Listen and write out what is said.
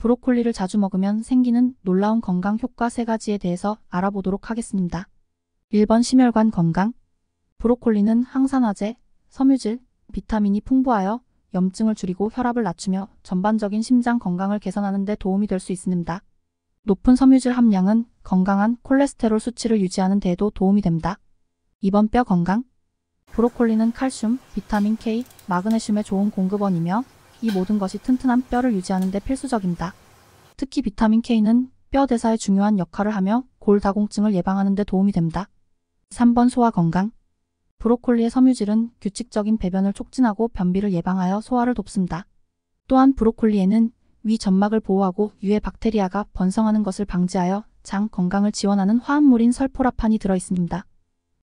브로콜리를 자주 먹으면 생기는 놀라운 건강 효과 세가지에 대해서 알아보도록 하겠습니다. 1번 심혈관 건강 브로콜리는 항산화제, 섬유질, 비타민이 풍부하여 염증을 줄이고 혈압을 낮추며 전반적인 심장 건강을 개선하는 데 도움이 될 수 있습니다. 높은 섬유질 함량은 건강한 콜레스테롤 수치를 유지하는 데에도 도움이 됩니다. 2번 뼈 건강 브로콜리는 칼슘, 비타민 K, 마그네슘의 좋은 공급원이며 이 모든 것이 튼튼한 뼈를 유지하는 데 필수적입니다. 특히 비타민 K는 뼈 대사에 중요한 역할을 하며 골다공증을 예방하는 데 도움이 됩니다. 3번 소화 건강 브로콜리의 섬유질은 규칙적인 배변을 촉진하고 변비를 예방하여 소화를 돕습니다. 또한 브로콜리에는 위 점막을 보호하고 유해 박테리아가 번성하는 것을 방지하여 장 건강을 지원하는 화합물인 설포라판이 들어있습니다.